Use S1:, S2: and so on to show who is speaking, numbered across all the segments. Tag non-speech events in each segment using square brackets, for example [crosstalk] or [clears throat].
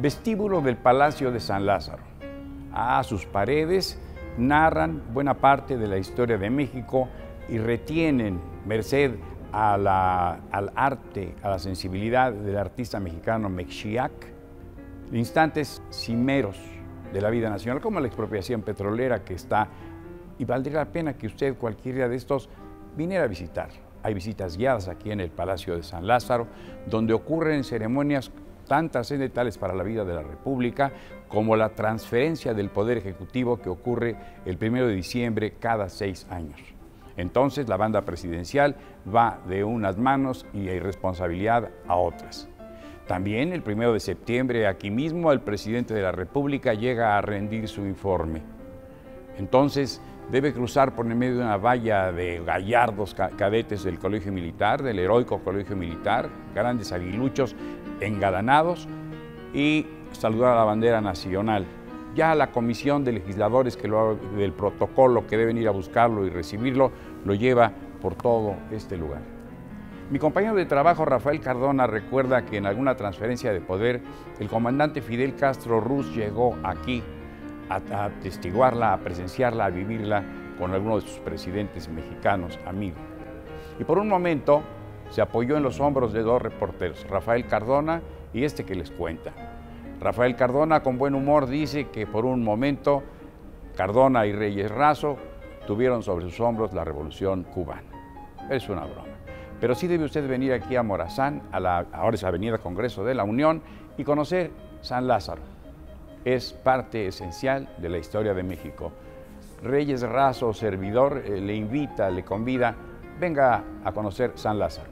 S1: vestíbulo del Palacio de San Lázaro. A sus paredes narran buena parte de la historia de México y retienen, merced al arte, a la sensibilidad del artista mexicano Mexiac, instantes cimeros de la vida nacional, como la expropiación petrolera que está, y valdría la pena que usted, cualquiera de estos, viniera a visitar. Hay visitas guiadas aquí en el Palacio de San Lázaro, donde ocurren ceremonias tantas detalles para la vida de la República, como la transferencia del Poder Ejecutivo que ocurre el 1 de diciembre cada seis años. Entonces la banda presidencial va de unas manos y hay responsabilidad a otras. También el 1 de septiembre aquí mismo el presidente de la República llega a rendir su informe. Entonces debe cruzar por en medio de una valla de gallardos cadetes del Colegio Militar, del heroico Colegio Militar, grandes aguiluchos engalanados y saludar a la bandera nacional. Ya la comisión de legisladores que lo, del protocolo que deben ir a buscarlo y recibirlo lo lleva por todo este lugar. Mi compañero de trabajo Rafael Cardona recuerda que en alguna transferencia de poder el comandante Fidel Castro Ruz llegó aquí a, a testiguarla, a presenciarla, a vivirla con algunos de sus presidentes mexicanos, amigos. Y por un momento se apoyó en los hombros de dos reporteros, Rafael Cardona y este que les cuenta. Rafael Cardona con buen humor dice que por un momento Cardona y Reyes Razo tuvieron sobre sus hombros la revolución cubana. Es una broma. Pero sí debe usted venir aquí a Morazán, a la, ahora es Avenida Congreso de la Unión, y conocer San Lázaro es parte esencial de la historia de México. Reyes Razo, servidor, eh, le invita, le convida, venga a conocer San Lázaro.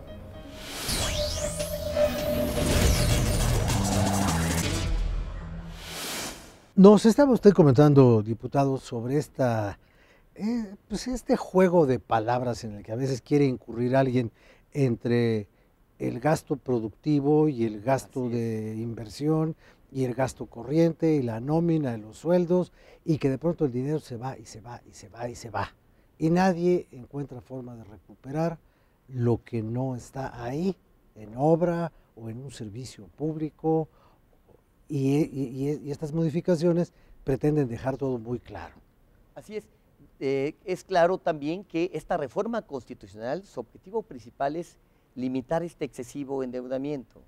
S2: Nos estaba usted comentando, diputado, sobre esta, eh, pues este juego de palabras en el que a veces quiere incurrir alguien entre el gasto productivo y el gasto de inversión y el gasto corriente y la nómina de los sueldos y que de pronto el dinero se va y se va y se va y se va. Y nadie encuentra forma de recuperar lo que no está ahí en obra o en un servicio público y, estas modificaciones pretenden dejar todo muy claro.
S3: Así es. Eh, es claro también que esta reforma constitucional, su objetivo principal es limitar este excesivo endeudamiento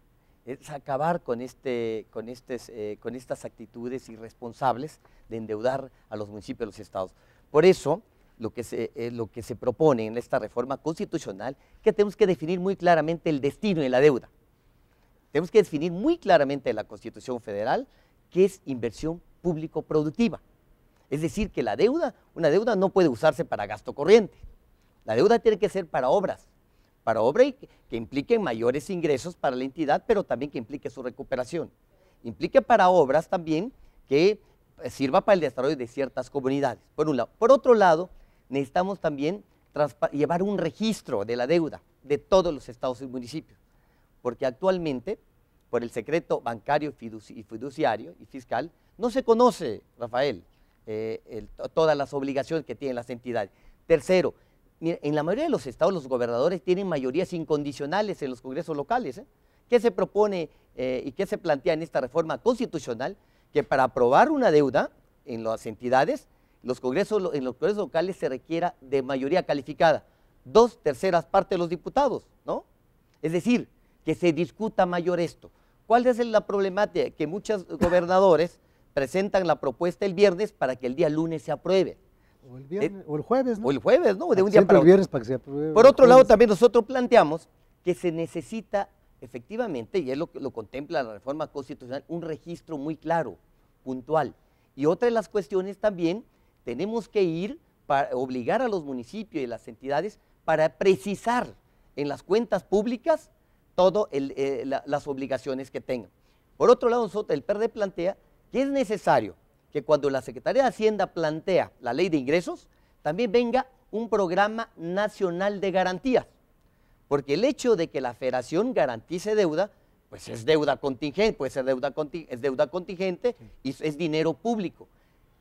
S3: es acabar con, este, con, eh, con estas actitudes irresponsables de endeudar a los municipios y los estados. Por eso, lo que, se, eh, lo que se propone en esta reforma constitucional, que tenemos que definir muy claramente el destino de la deuda. Tenemos que definir muy claramente en la Constitución Federal qué es inversión público-productiva. Es decir, que la deuda, una deuda no puede usarse para gasto corriente. La deuda tiene que ser para obras, para obra y que, implique impliquen mayores ingresos para la entidad, pero también que implique su recuperación. Implique para obras también que eh, sirva para el desarrollo de ciertas comunidades, por un lado. Por otro lado, necesitamos también llevar un registro de la deuda de todos los estados y municipios, porque actualmente, por el secreto bancario y fiduciario y fiscal, no se conoce, Rafael, eh, todas las obligaciones que tienen las entidades. Tercero, en la mayoría de los estados los gobernadores tienen mayorías incondicionales en los congresos locales. ¿eh? ¿Qué se propone eh, y qué se plantea en esta reforma constitucional? Que para aprobar una deuda en las entidades, los congresos, en los congresos locales se requiera de mayoría calificada, dos terceras partes de los diputados, ¿no? Es decir, que se discuta mayor esto. ¿Cuál es la problemática? Que muchos gobernadores presentan la propuesta el viernes para que el día lunes se apruebe. O el, viernes, eh, o el jueves, ¿no? O el jueves, ¿no? De ah, un Viernes para
S2: que Por otro lado,
S3: también nosotros planteamos que se necesita efectivamente, y es lo que lo contempla la reforma constitucional, un registro muy claro, puntual. Y otra de las cuestiones también, tenemos que ir para obligar a los municipios y las entidades para precisar en las cuentas públicas todas eh, las obligaciones que tengan. Por otro lado, nosotros, el PRD plantea que es necesario que cuando la Secretaría de Hacienda plantea la ley de ingresos, también venga un programa nacional de garantías. Porque el hecho de que la federación garantice deuda, pues es deuda contingente, puede ser deuda, es deuda contingente y es dinero público.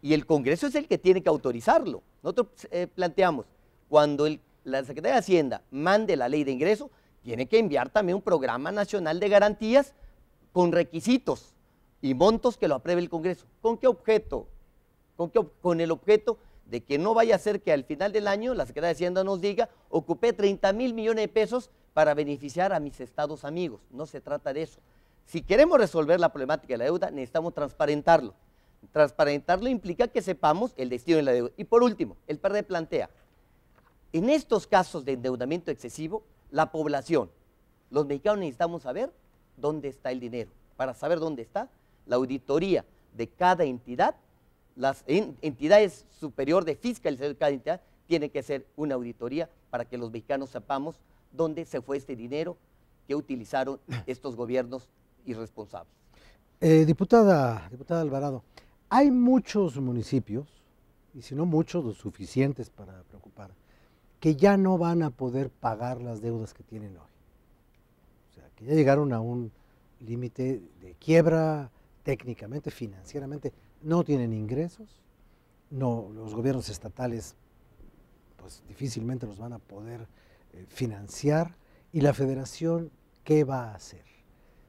S3: Y el Congreso es el que tiene que autorizarlo. Nosotros eh, planteamos, cuando la Secretaría de Hacienda mande la ley de ingresos, tiene que enviar también un programa nacional de garantías con requisitos y montos que lo apruebe el Congreso. ¿Con qué objeto? ¿Con, qué, con el objeto de que no vaya a ser que al final del año la Secretaría de Hacienda nos diga, ocupé 30 mil millones de pesos para beneficiar a mis estados amigos. No se trata de eso. Si queremos resolver la problemática de la deuda, necesitamos transparentarlo. Transparentarlo implica que sepamos el destino de la deuda. Y por último, el PRD plantea, en estos casos de endeudamiento excesivo, la población, los mexicanos necesitamos saber dónde está el dinero. Para saber dónde está, la auditoría de cada entidad, las entidades superior de fiscalización de cada entidad, tiene que ser una auditoría para que los mexicanos sepamos dónde se fue este dinero que utilizaron [clears throat] estos gobiernos irresponsables.
S2: Eh, diputada, diputada Alvarado, hay muchos municipios, y si no muchos, los suficientes para preocupar, que ya no van a poder pagar las deudas que tienen hoy. O sea, que ya llegaron a un límite de quiebra, técnicamente, financieramente, no tienen ingresos, no, los gobiernos estatales pues difícilmente los van a poder eh, financiar y la federación, ¿qué va a hacer?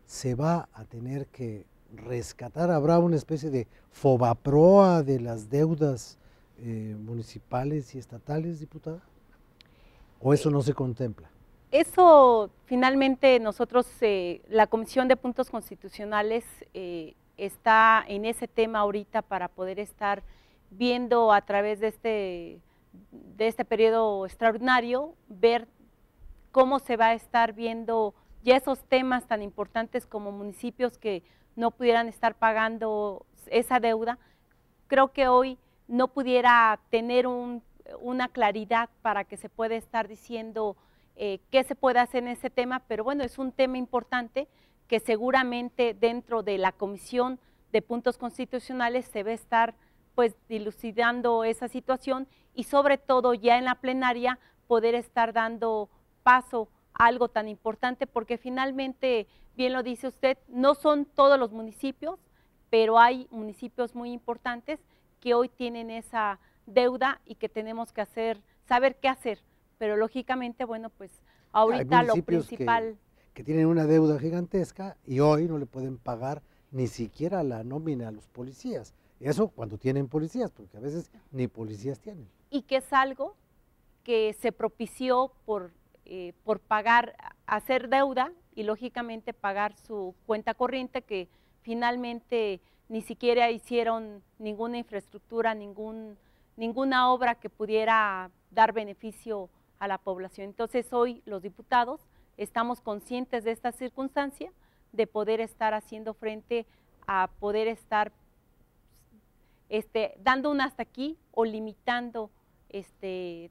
S2: Se va a tener que rescatar, habrá una especie de fobaproa de las deudas eh, municipales y estatales, diputada? ¿O eso no se contempla?
S4: Eso finalmente nosotros, eh, la Comisión de Puntos Constitucionales está en ese tema ahorita para poder estar viendo a través de este, de este periodo extraordinario, ver cómo se va a estar viendo ya esos temas tan importantes como municipios que no pudieran estar pagando esa deuda. Creo que hoy no pudiera tener una claridad para que se pueda estar diciendo eh, qué se puede hacer en ese tema, pero bueno, es un tema importante que seguramente dentro de la Comisión de Puntos Constitucionales se va a estar pues dilucidando esa situación y sobre todo ya en la plenaria poder estar dando paso a algo tan importante porque finalmente, bien lo dice usted, no son todos los municipios, pero hay municipios muy importantes que hoy tienen esa deuda y que tenemos que hacer, saber qué hacer. Pero lógicamente, bueno, pues ahorita lo principal
S2: que tienen una deuda gigantesca y hoy no le pueden pagar ni siquiera la nómina a los policías. Eso cuando tienen policías, porque a veces ni policías tienen.
S4: Y que es algo que se propició por, eh, por pagar, hacer deuda y lógicamente pagar su cuenta corriente que finalmente ni siquiera hicieron ninguna infraestructura, ningún, ninguna obra que pudiera dar beneficio a la población. Entonces hoy los diputados estamos conscientes de esta circunstancia, de poder estar haciendo frente a poder estar este, dando un hasta aquí o limitando este,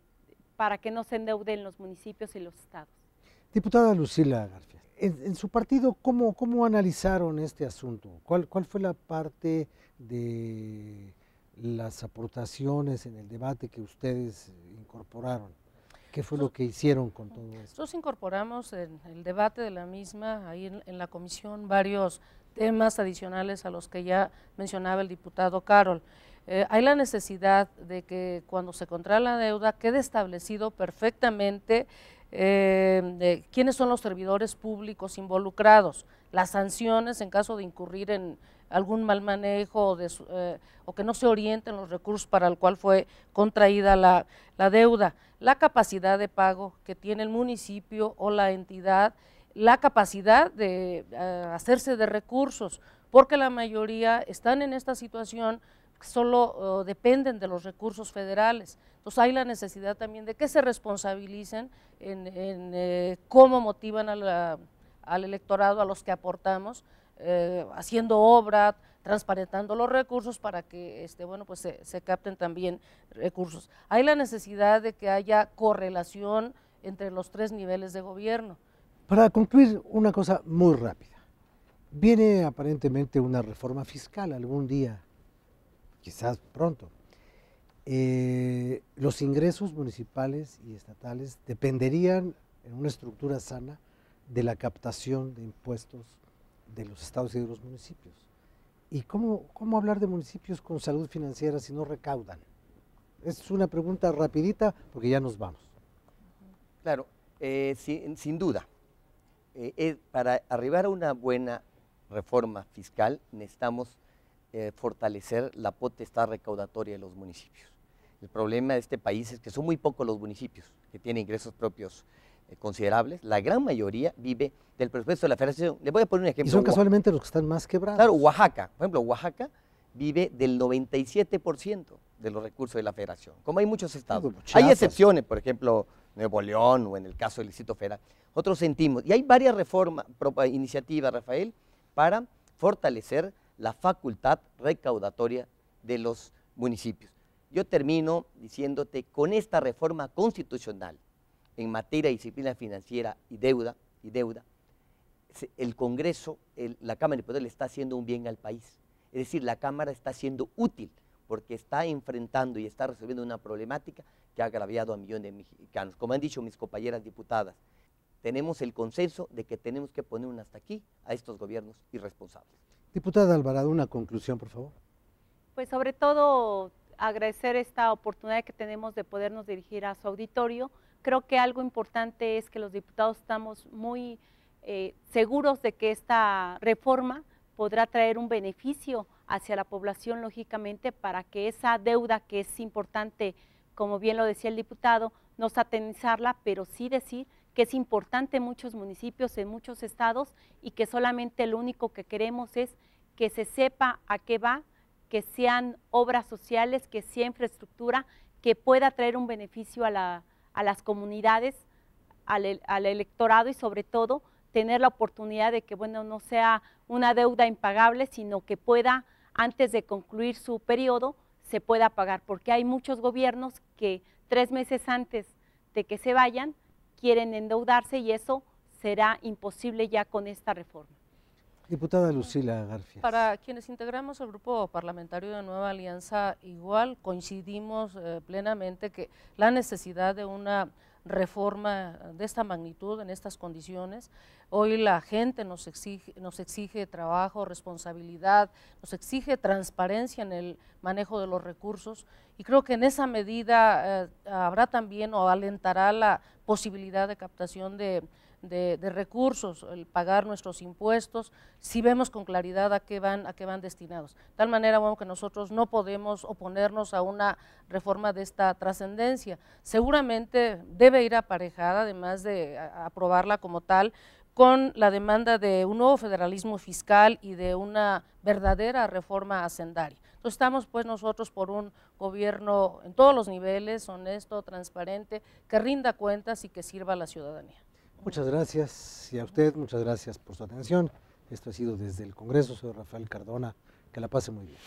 S4: para que no se endeuden los municipios y los estados.
S2: Diputada Lucila García, en, su partido, ¿cómo, ¿cómo, analizaron este asunto? ¿Cuál, ¿Cuál fue la parte de las aportaciones en el debate que ustedes incorporaron? ¿Qué fue lo que hicieron con todo esto? Nosotros
S5: incorporamos en el debate de la misma, ahí en, la comisión, varios temas adicionales a los que ya mencionaba el diputado Carol. Eh, hay la necesidad de que cuando se contrae la deuda quede establecido perfectamente eh, quiénes son los servidores públicos involucrados, las sanciones en caso de incurrir en, algún mal manejo eh, o que no se orienten los recursos para el cual fue contraída la, deuda, la capacidad de pago que tiene el municipio o la entidad, la capacidad de eh, hacerse de recursos, porque la mayoría están en esta situación solo dependen de los recursos federales. Entonces hay la necesidad también de que se responsabilicen en, eh, cómo motivan al electorado, a los que aportamos, eh, haciendo obra, transparentando los recursos para que este, bueno, pues se, capten también recursos. Hay la necesidad de que haya correlación entre los tres niveles de gobierno.
S2: Para concluir, una cosa muy rápida. Viene aparentemente una reforma fiscal algún día, quizás pronto. Eh, los ingresos municipales y estatales dependerían en una estructura sana de la captación de impuestos de los estados y de los municipios. ¿Y cómo, cómo hablar de municipios con salud financiera si no recaudan? Es una pregunta rapidita porque ya nos vamos.
S3: Claro, eh, sin, duda. Eh, eh, para arribar a una buena reforma fiscal necesitamos fortalecer la potestad recaudatoria de los municipios. El problema de este país es que son muy pocos los municipios que tienen ingresos propios eh, considerables, la gran mayoría vive del presupuesto de la federación. Le voy a poner un ejemplo. Y son
S2: casualmente los que están más quebrados. Claro,
S3: Oaxaca, por ejemplo, Oaxaca vive del 97% de los recursos de la federación, como hay muchos estados. Pues, hay excepciones, por ejemplo, Nuevo León o en el caso del Distrito Federal. Otros sentimos, y hay varias reformas, eh, iniciativas, Rafael, para fortalecer la facultad recaudatoria de los municipios. Yo termino diciéndote, con esta reforma constitucional en materia de disciplina financiera y deuda, y deuda el Congreso, la Cámara de Poder le está haciendo un bien al país. Es decir, la Cámara está siendo útil porque está enfrentando y está resolviendo una problemática que ha agraviado a millones de mexicanos. Como han dicho mis compañeras diputadas, tenemos el consenso de que tenemos que poner un hasta aquí a estos gobiernos irresponsables.
S2: Diputada Alvarado, una conclusión, por favor.
S4: Pues sobre todo agradecer esta oportunidad que tenemos de podernos dirigir a su auditorio creo que algo importante es que los diputados estamos muy eh, seguros de que esta reforma podrá traer un beneficio hacia la población, lógicamente, para que esa deuda que es importante, como bien lo decía el diputado, no satanizarla, pero sí decir que es importante en muchos municipios, en muchos estados, y que solamente lo único que queremos es que se sepa a qué va, que sean obras sociales, que sea infraestructura, que pueda traer un beneficio a la a las comunidades, al, electorado y sobre todo tener la oportunidad de que bueno, no sea una deuda impagable, sino que pueda, antes de concluir su periodo, se pueda pagar, porque hay muchos gobiernos que tres meses antes de que se vayan quieren endeudarse y eso será imposible ya con esta reforma.
S2: Diputada Lucila García.
S5: Para quienes integramos el grupo parlamentario de Nueva Alianza, igual coincidimos eh, plenamente que la necesidad de una reforma de esta magnitud, en estas condiciones. Hoy la gente nos exige, nos exige trabajo, responsabilidad, nos exige transparencia en el manejo de los recursos y creo que en esa medida eh, habrá también o alentará la posibilidad de captación de de, recursos, el pagar nuestros impuestos, si vemos con claridad a qué van, a qué van destinados. tal manera, bueno, que nosotros no podemos oponernos a una reforma de esta trascendencia. Seguramente debe ir aparejada, además de aprobarla como tal, con la demanda de un nuevo federalismo fiscal y de una verdadera reforma hacendaria. Entonces estamos pues nosotros por un gobierno en todos los niveles, honesto, transparente, que rinda cuentas y que sirva a la ciudadanía.
S2: Muchas gracias y a usted muchas gracias por su atención. Esto ha sido desde el Congreso. Soy Rafael Cardona. Que la pase muy bien.